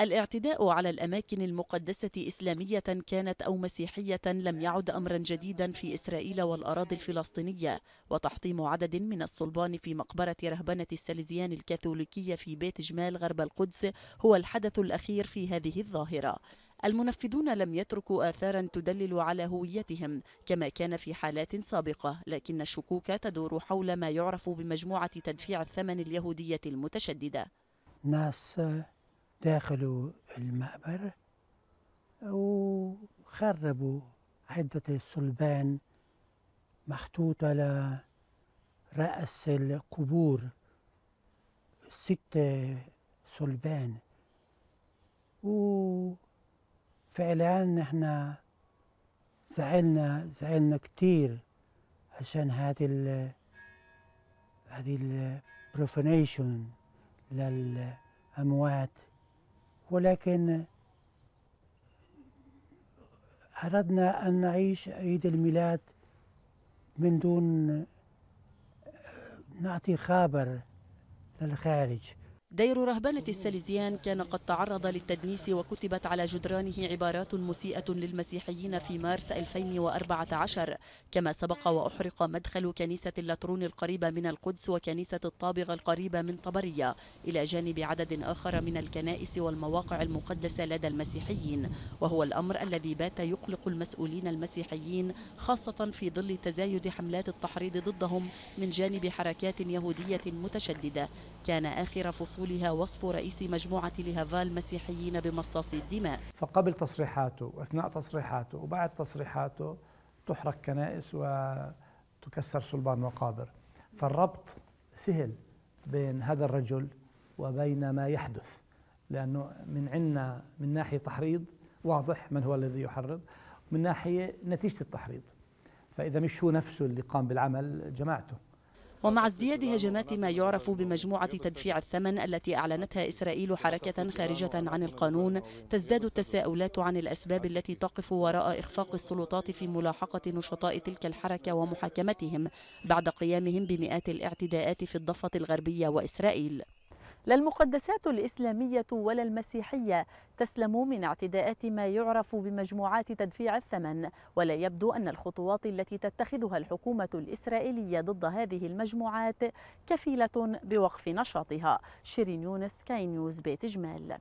الاعتداء على الأماكن المقدسة إسلامية كانت أو مسيحية لم يعد أمرا جديدا في إسرائيل والأراضي الفلسطينية وتحطيم عدد من الصلبان في مقبرة رهبنة السلزيان الكاثوليكية في بيت جمال غرب القدس هو الحدث الأخير في هذه الظاهرة المنفذون لم يتركوا آثارا تدلل على هويتهم كما كان في حالات سابقة لكن الشكوك تدور حول ما يعرف بمجموعة تدفيع الثمن اليهودية المتشددة ناس داخلوا المقبر وخربوا عدة صلبان محطوطة لرأس القبور ست صلبان وفعلا احنا زعلنا زعلنا كتير عشان هذه ال هذه البروفانيشن للأموات ولكن أردنا أن نعيش عيد الميلاد من دون نعطي خبر للخارج دير رهبنة السليزيان كان قد تعرض للتدنيس وكتبت على جدرانه عبارات مسيئة للمسيحيين في مارس 2014 كما سبق وأحرق مدخل كنيسة اللاترون القريبة من القدس وكنيسة الطابغة القريبة من طبرية إلى جانب عدد آخر من الكنائس والمواقع المقدسة لدى المسيحيين وهو الأمر الذي بات يقلق المسؤولين المسيحيين خاصة في ظل تزايد حملات التحريض ضدهم من جانب حركات يهودية متشددة كان آخر فصول وصولها وصف رئيس مجموعة لهافا المسيحيين بمصاصي الدماء فقبل تصريحاته وأثناء تصريحاته وبعد تصريحاته تحرق كنائس وتكسر صلبان وقابر فالربط سهل بين هذا الرجل وبين ما يحدث لأنه من عندنا من ناحية تحريض واضح من هو الذي يحرض من ناحية نتيجة التحريض فإذا مش هو نفسه اللي قام بالعمل جماعته ومع ازدياد هجمات ما يعرف بمجموعة تدفيع الثمن التي أعلنتها إسرائيل حركة خارجة عن القانون تزداد التساؤلات عن الأسباب التي تقف وراء إخفاق السلطات في ملاحقة نشطاء تلك الحركة ومحاكمتهم بعد قيامهم بمئات الاعتداءات في الضفة الغربية وإسرائيل لا المقدسات الإسلامية ولا المسيحية تسلم من اعتداءات ما يعرف بمجموعات تدفيع الثمن ولا يبدو أن الخطوات التي تتخذها الحكومة الإسرائيلية ضد هذه المجموعات كفيلة بوقف نشاطها شيرين يونس كاي نيوز بيت جمال